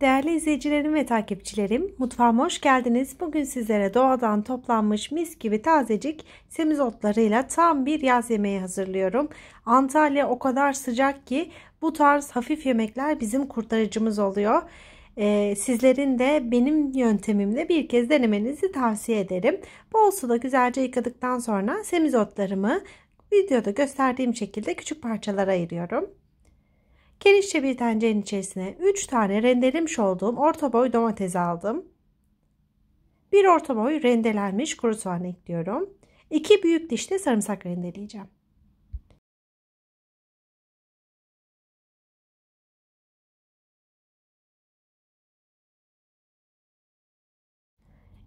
Değerli izleyicilerim ve takipçilerim, mutfağıma hoş geldiniz. Bugün sizlere doğadan toplanmış mis gibi tazecik semizotlarıyla tam bir yaz yemeği hazırlıyorum. Antalya o kadar sıcak ki bu tarz hafif yemekler bizim kurtarıcımız oluyor. Ee, sizlerin de benim yöntemimle bir kez denemenizi tavsiye ederim. Bol suda güzelce yıkadıktan sonra semizotlarımı videoda gösterdiğim şekilde küçük parçalara ayırıyorum. Genişçe bir tencerenin içerisine 3 tane rendelemiş olduğum orta boy domates aldım. 1 orta boy rendelenmiş kuru soğan ekliyorum. 2 büyük diş de sarımsak rendeleyeceğim.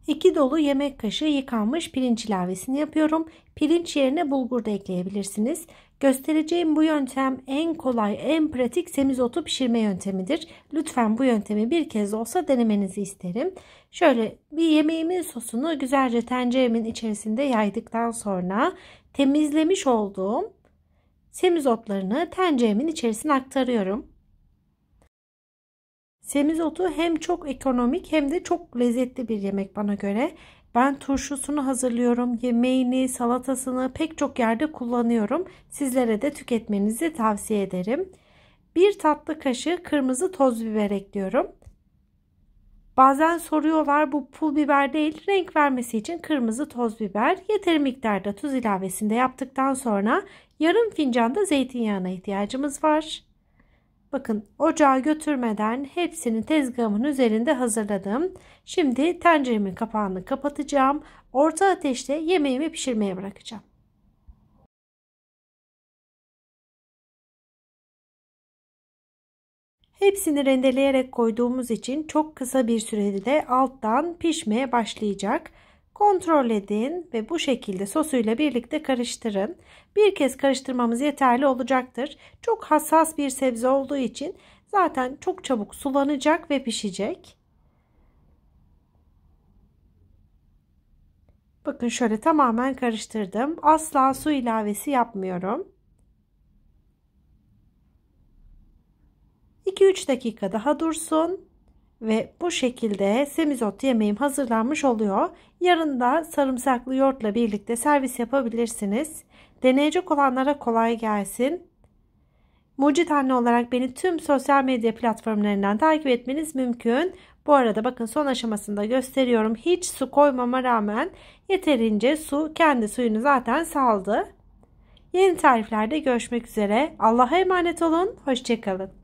2 dolu yemek kaşığı yıkanmış pirinç ilavesini yapıyorum. Pirinç yerine bulgur da ekleyebilirsiniz. Göstereceğim bu yöntem en kolay, en pratik semizotu pişirme yöntemidir. Lütfen bu yöntemi bir kez olsa denemenizi isterim. Şöyle bir yemeğimin sosunu güzelce tenceremin içerisinde yaydıktan sonra temizlemiş olduğum semizotlarını tenceremin içerisine aktarıyorum otu hem çok ekonomik hem de çok lezzetli bir yemek bana göre. Ben turşusunu hazırlıyorum, yemeğini, salatasını pek çok yerde kullanıyorum. Sizlere de tüketmenizi tavsiye ederim. Bir tatlı kaşığı kırmızı toz biber ekliyorum. Bazen soruyorlar bu pul biber değil renk vermesi için kırmızı toz biber yeteri miktarda tuz ilavesinde yaptıktan sonra yarım fincanda zeytinyağına ihtiyacımız var. Bakın ocağa götürmeden hepsini tezgahımın üzerinde hazırladım. Şimdi tenceremin kapağını kapatacağım. Orta ateşte yemeğimi pişirmeye bırakacağım. Hepsini rendeleyerek koyduğumuz için çok kısa bir sürede alttan pişmeye başlayacak. Kontrol edin ve bu şekilde sosuyla birlikte karıştırın. Bir kez karıştırmamız yeterli olacaktır. Çok hassas bir sebze olduğu için zaten çok çabuk sulanacak ve pişecek. Bakın şöyle tamamen karıştırdım. Asla su ilavesi yapmıyorum. 2-3 dakika daha dursun. Ve bu şekilde semizot yemeğim hazırlanmış oluyor. Yarın da sarımsaklı yoğurtla birlikte servis yapabilirsiniz. Deneyecek olanlara kolay gelsin. Mucit anne olarak beni tüm sosyal medya platformlarından takip etmeniz mümkün. Bu arada bakın son aşamasında gösteriyorum. Hiç su koymama rağmen yeterince su kendi suyunu zaten saldı. Yeni tariflerde görüşmek üzere. Allah'a emanet olun. Hoşçakalın.